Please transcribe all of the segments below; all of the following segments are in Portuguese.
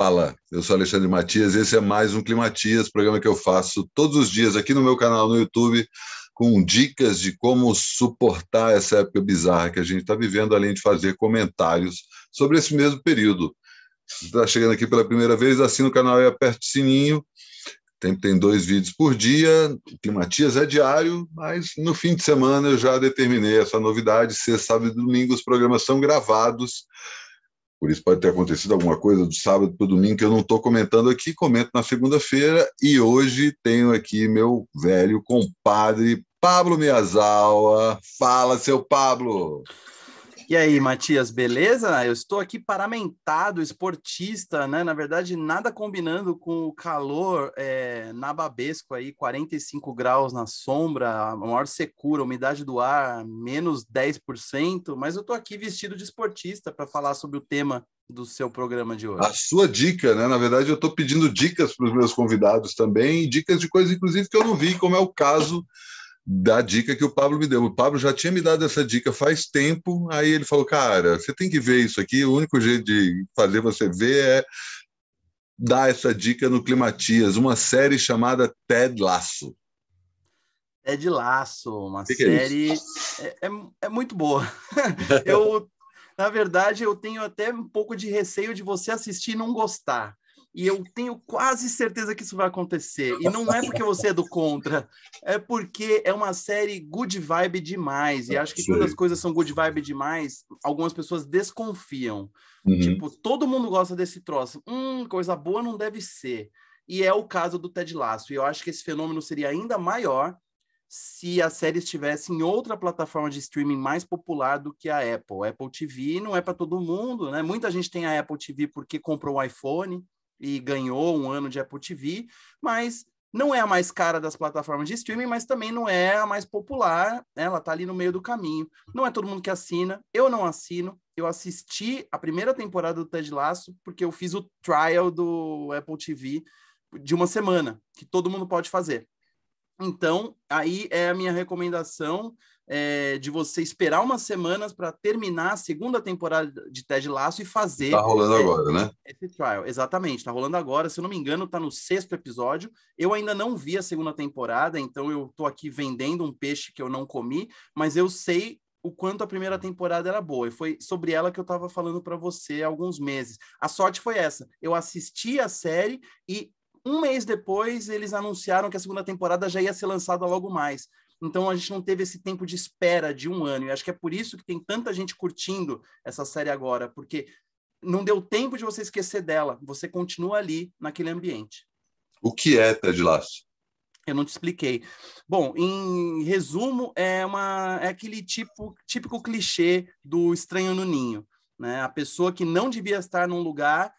Fala, eu sou Alexandre Matias, esse é mais um Climatias, programa que eu faço todos os dias aqui no meu canal no YouTube, com dicas de como suportar essa época bizarra que a gente está vivendo, além de fazer comentários sobre esse mesmo período. Se está chegando aqui pela primeira vez, assina o canal e aperta o sininho. Tem, tem dois vídeos por dia, o Climatias é diário, mas no fim de semana eu já determinei essa novidade. Sexta, sábado e domingo os programas são gravados por isso pode ter acontecido alguma coisa do sábado para o domingo que eu não estou comentando aqui, comento na segunda-feira. E hoje tenho aqui meu velho compadre Pablo Miyazawa. Fala, seu Pablo! E aí, Matias, beleza? Eu estou aqui paramentado, esportista, né? Na verdade, nada combinando com o calor é, Babesco aí, 45 graus na sombra, a maior secura, umidade do ar, menos 10%, mas eu estou aqui vestido de esportista para falar sobre o tema do seu programa de hoje. A sua dica, né? Na verdade, eu estou pedindo dicas para os meus convidados também, dicas de coisas, inclusive, que eu não vi, como é o caso da dica que o Pablo me deu. O Pablo já tinha me dado essa dica faz tempo, aí ele falou: Cara, você tem que ver isso aqui, o único jeito de fazer você ver é dar essa dica no Climatias, uma série chamada Ted Laço. Ted Laço, uma que é série que é, é, é muito boa. eu, na verdade, eu tenho até um pouco de receio de você assistir e não gostar e eu tenho quase certeza que isso vai acontecer. E não é porque você é do contra, é porque é uma série good vibe demais. E acho que quando as coisas são good vibe demais, algumas pessoas desconfiam. Uhum. Tipo, todo mundo gosta desse troço. Hum, coisa boa não deve ser. E é o caso do Ted Lasso. E eu acho que esse fenômeno seria ainda maior se a série estivesse em outra plataforma de streaming mais popular do que a Apple. Apple TV não é para todo mundo, né? Muita gente tem a Apple TV porque comprou o um iPhone, e ganhou um ano de Apple TV, mas não é a mais cara das plataformas de streaming, mas também não é a mais popular, né? ela está ali no meio do caminho. Não é todo mundo que assina, eu não assino. Eu assisti a primeira temporada do Ted Lasso porque eu fiz o trial do Apple TV de uma semana, que todo mundo pode fazer. Então, aí é a minha recomendação é, de você esperar umas semanas para terminar a segunda temporada de Ted Lasso e fazer. Tá rolando agora, né? Esse trial, exatamente, tá rolando agora. Se eu não me engano, tá no sexto episódio. Eu ainda não vi a segunda temporada, então eu tô aqui vendendo um peixe que eu não comi, mas eu sei o quanto a primeira temporada era boa. E foi sobre ela que eu estava falando para você há alguns meses. A sorte foi essa. Eu assisti a série e um mês depois, eles anunciaram que a segunda temporada já ia ser lançada logo mais. Então a gente não teve esse tempo de espera de um ano. E acho que é por isso que tem tanta gente curtindo essa série agora, porque não deu tempo de você esquecer dela. Você continua ali naquele ambiente. O que é Ted Lasso? Eu não te expliquei. Bom, em resumo, é, uma, é aquele tipo, típico clichê do estranho no ninho. Né? A pessoa que não devia estar num lugar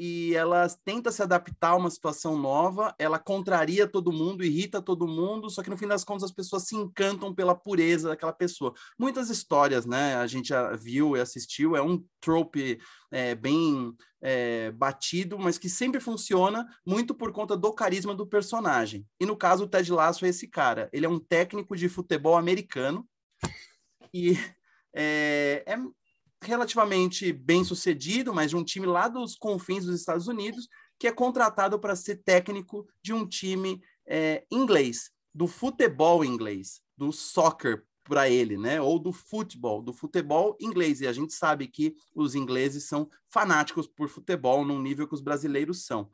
e ela tenta se adaptar a uma situação nova, ela contraria todo mundo, irrita todo mundo, só que no fim das contas as pessoas se encantam pela pureza daquela pessoa. Muitas histórias, né, a gente já viu e assistiu, é um trope é, bem é, batido, mas que sempre funciona muito por conta do carisma do personagem. E no caso, o Ted Lasso é esse cara. Ele é um técnico de futebol americano e é, é, relativamente bem sucedido, mas de um time lá dos confins dos Estados Unidos, que é contratado para ser técnico de um time é, inglês, do futebol inglês, do soccer para ele, né? Ou do futebol, do futebol inglês. E a gente sabe que os ingleses são fanáticos por futebol num nível que os brasileiros são.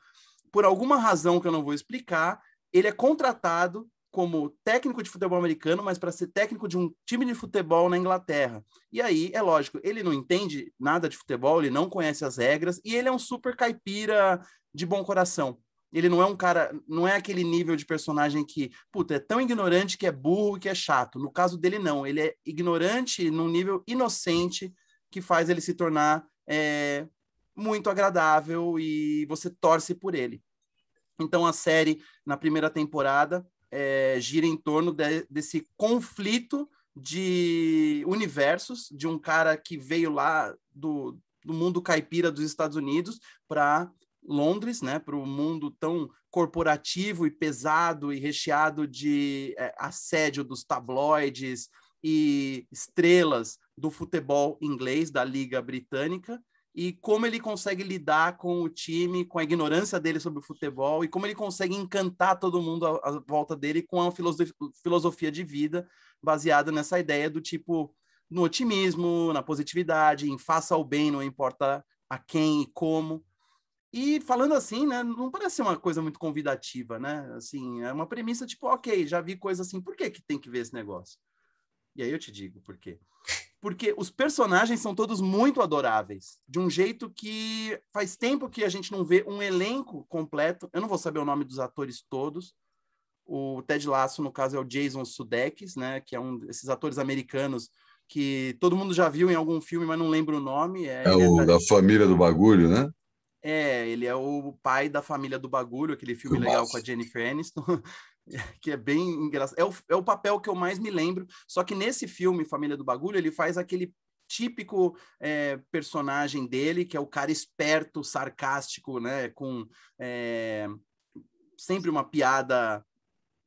Por alguma razão que eu não vou explicar, ele é contratado como técnico de futebol americano, mas para ser técnico de um time de futebol na Inglaterra. E aí, é lógico, ele não entende nada de futebol, ele não conhece as regras e ele é um super caipira de bom coração. Ele não é um cara, não é aquele nível de personagem que, puta, é tão ignorante que é burro, que é chato. No caso dele, não. Ele é ignorante num nível inocente que faz ele se tornar é, muito agradável e você torce por ele. Então, a série, na primeira temporada, é, gira em torno de, desse conflito de universos de um cara que veio lá do, do mundo caipira dos Estados Unidos para Londres, né, para o mundo tão corporativo e pesado e recheado de é, assédio dos tabloides e estrelas do futebol inglês da liga britânica e como ele consegue lidar com o time, com a ignorância dele sobre o futebol e como ele consegue encantar todo mundo à, volta dele com a filosofia de vida baseada nessa ideia do tipo no otimismo, na positividade, em faça o bem, não importa a quem e como. E falando assim, né, não parece uma coisa muito convidativa, né? Assim, é uma premissa tipo, ok, já vi coisa assim, por que que tem que ver esse negócio? E aí eu te digo por quê porque os personagens são todos muito adoráveis, de um jeito que faz tempo que a gente não vê um elenco completo. Eu não vou saber o nome dos atores todos. O Ted Lasso, no caso, é o Jason Sudeikis, né, que é um desses atores americanos que todo mundo já viu em algum filme, mas não lembra o nome. É, é o é da, da família do bagulho, né? É, ele é o pai da família do bagulho, aquele filme legal massa. com a Jennifer Aniston. que é bem engraçado. É o, é o papel que eu mais me lembro. Só que nesse filme, Família do Bagulho, ele faz aquele típico é, personagem dele, que é o cara esperto, sarcástico, né? Com é, sempre uma piada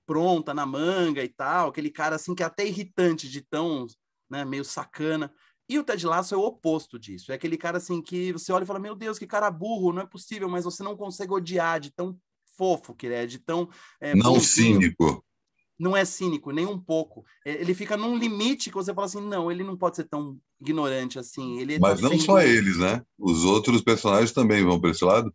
pronta na manga e tal, aquele cara assim que é até irritante de tão, né, meio sacana. E o Ted Lasso é o oposto disso. É aquele cara assim que você olha e fala: "Meu Deus, que cara burro, não é possível", mas você não consegue odiar de tão fofo que ele é, de tão. É, não bonzinho. cínico. Não é cínico, nem um pouco. É, ele fica num limite que você fala assim: não, ele não pode ser tão ignorante assim. Ele tá Mas não só eles, né? Os outros personagens também vão para esse lado?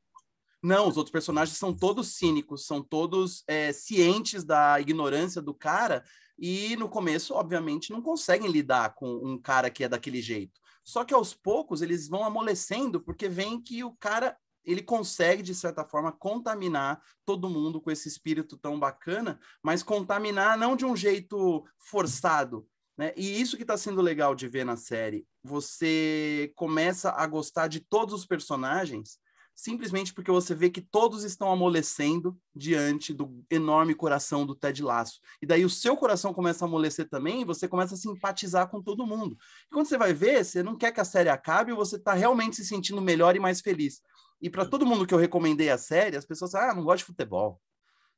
Não, os outros personagens são todos cínicos, são todos é, cientes da ignorância do cara e no começo, obviamente, não conseguem lidar com um cara que é daquele jeito. Só que aos poucos eles vão amolecendo porque veem que o cara ele consegue, de certa forma, contaminar todo mundo com esse espírito tão bacana, mas contaminar não de um jeito forçado. Né? E isso que está sendo legal de ver na série. Você começa a gostar de todos os personagens simplesmente porque você vê que todos estão amolecendo diante do enorme coração do Ted Lasso. E daí o seu coração começa a amolecer também, e você começa a simpatizar com todo mundo. E quando você vai ver, você não quer que a série acabe, você está realmente se sentindo melhor e mais feliz. E para todo mundo que eu recomendei a série, as pessoas ah, não gosto de futebol.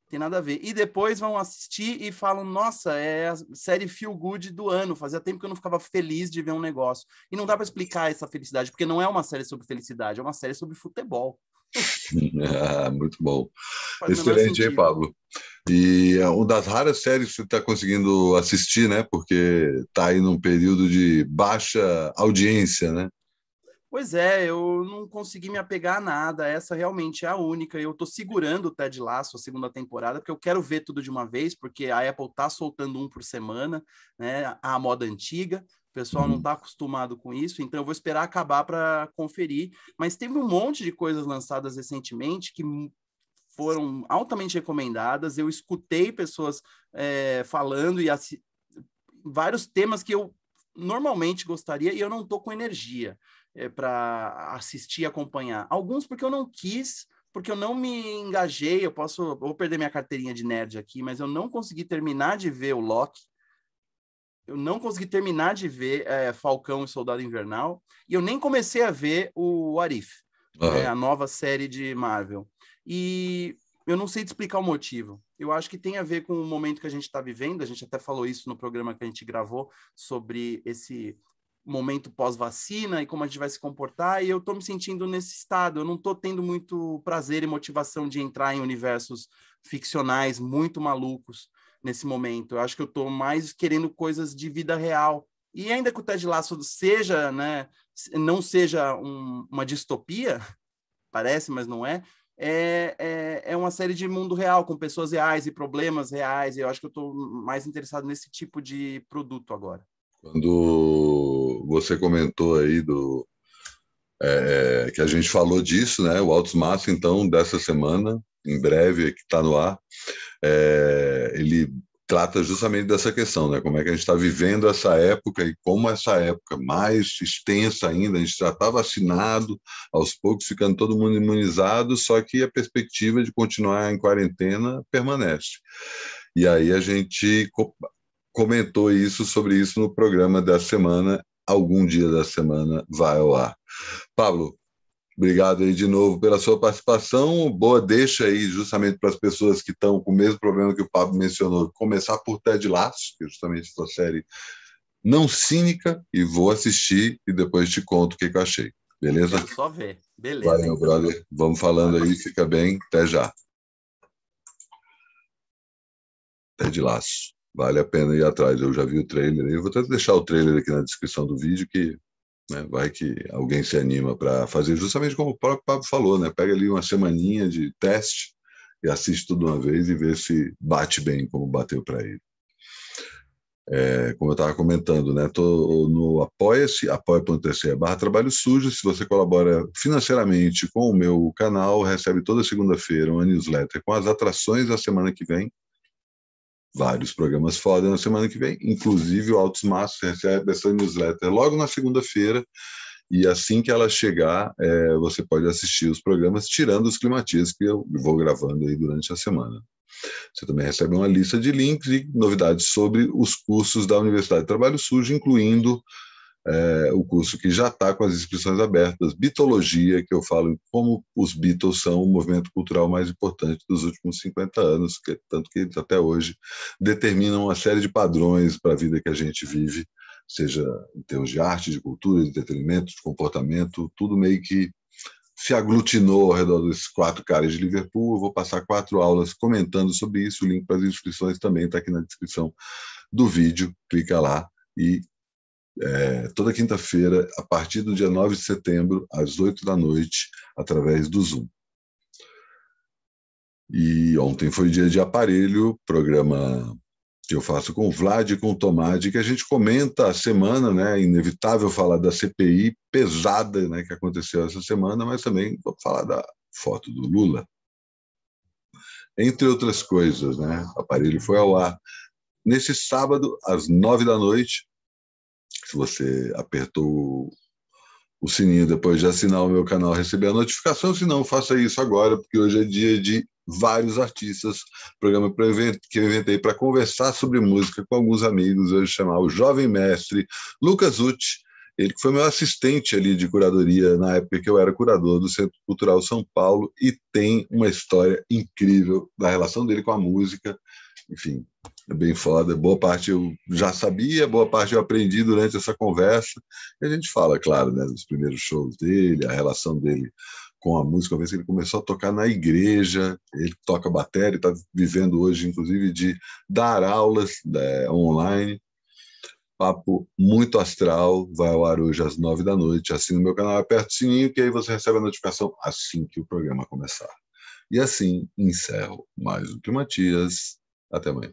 Tem nada a ver. E depois vão assistir e falam: nossa, é a série feel good do ano. Fazia tempo que eu não ficava feliz de ver um negócio. E não dá para explicar essa felicidade, porque não é uma série sobre felicidade, é uma série sobre futebol. ah, muito bom. Faz Excelente, hein, Pablo? E é uma das raras séries que você está conseguindo assistir, né? Porque está aí num período de baixa audiência, né? Pois é, eu não consegui me apegar a nada. Essa realmente é a única. Eu tô segurando o Ted Lasso, a segunda temporada, porque eu quero ver tudo de uma vez, porque a Apple tá soltando um por semana, né? A moda antiga. O pessoal não uhum. tá acostumado com isso, então eu vou esperar acabar para conferir. Mas teve um monte de coisas lançadas recentemente que foram altamente recomendadas. Eu escutei pessoas é, falando e vários temas que eu normalmente gostaria e eu não estou com energia é, eh, para assistir e acompanhar. Alguns porque eu não quis, porque eu não me engajei, eu posso, eu vou perder minha carteirinha de nerd aqui, mas eu não consegui terminar de ver o Loki, eu não consegui terminar de ver é, Falcão e Soldado Invernal, e eu nem comecei a ver o Arif, uhum. é, né, a nova série de Marvel. E eu não sei te explicar o motivo. Eu acho que tem a ver com o momento que a gente está vivendo, a gente até falou isso no programa que a gente gravou sobre esse momento pós-vacina e como a gente vai se comportar, e eu estou me sentindo nesse estado. Eu não estou tendo muito prazer e motivação de entrar em universos ficcionais muito malucos nesse momento. Eu acho que eu estou mais querendo coisas de vida real. E ainda que o Ted Lasso seja, né, não seja um, uma distopia, parece, mas não é, é, é, é, uma série de mundo real, com pessoas reais e problemas reais. E eu acho que eu estou mais interessado nesse tipo de produto agora. Quando você comentou aí do é, é, que a gente falou disso, né? O Altos Massa, então, dessa semana, em breve, que está no ar, é, ele trata justamente dessa questão, né? Como é que a gente está vivendo essa época e como essa época mais extensa ainda, a gente já está vacinado, aos poucos ficando todo mundo imunizado, só que a perspectiva de continuar em quarentena permanece. E aí a gente comentou isso sobre isso no programa da semana. Algum dia da semana vai ao ar. Pablo, Obrigado aí de novo pela sua participação. Boa deixa aí, justamente para as pessoas que estão com o mesmo problema que o Pablo mencionou. Começar por Ted Lasso, que é justamente essa série não cínica, e vou assistir e depois te conto o que, que eu achei. Beleza? só ver. Beleza. Valeu, então. brother. Vamos falando aí, fica bem. Até já. Ted Lasso vale a pena ir atrás. Eu já vi o trailer, eu vou até deixar o trailer aqui na descrição do vídeo, que né, vai que alguém se anima para fazer, justamente como o próprio Pablo falou, né? Pega ali uma semaninha de teste e assiste tudo uma vez e vê se bate bem como bateu para ele. É, como eu estava comentando, né? Tô no apoia-se, apoia.se barra trabalho sujo. Se você colabora financeiramente com o meu canal, recebe toda segunda-feira uma newsletter com as atrações da semana que vem vários programas foda na semana que vem, inclusive o Altos Massos recebe essa newsletter logo na segunda-feira. E assim que ela chegar, é, você pode assistir os programas, tirando os climatias que eu vou gravando aí durante a semana. Você também recebe uma lista de links e novidades sobre os cursos da Universidade de Trabalho Sujo, incluindo é, o curso que já está com as inscrições abertas, Bitologia, que eu falo como os Beatles são o movimento cultural mais importante dos últimos 50 anos, que, tanto que até hoje determinam uma série de padrões para a vida que a gente vive, seja em termos de arte, de cultura, de entretenimento, de comportamento, tudo meio que se aglutinou ao redor desses quatro caras de Liverpool. Eu vou passar quatro aulas comentando sobre isso. O link para as inscrições também está aqui na descrição do vídeo. Clica lá e é, toda quinta-feira, a partir do dia 9 de setembro, às 8 da noite, através do Zoom. E ontem foi dia de aparelho, programa que eu faço com o Vlad e com o Tomadi, que a gente comenta a semana, né? É inevitável falar da CPI pesada né, que aconteceu essa semana, mas também vou falar da foto do Lula. Entre outras coisas, né? O aparelho foi ao ar. Nesse sábado, às nove da noite, que se você apertou o sininho depois de assinar o meu canal, receber a notificação. Se não, faça isso agora, porque hoje é dia de vários artistas. Programa que eu inventei para conversar sobre música com alguns amigos. Hoje chamar o jovem mestre Lucas Utti, ele que foi meu assistente ali de curadoria na época que eu era curador do Centro Cultural São Paulo e tem uma história incrível da relação dele com a música. Enfim, é bem foda. Boa parte eu já sabia, boa parte eu aprendi durante essa conversa. E a gente fala, claro, né, dos primeiros shows dele, a relação dele com a música, uma vez que ele começou a tocar na igreja, ele toca bateria, está vivendo hoje, inclusive, de dar aulas né, online. Papo muito astral, vai ao ar hoje às nove da noite. Assina o meu canal, aperta o sininho, que aí você recebe a notificação assim que o programa começar. E assim encerro mais um que Matias. Até amanhã.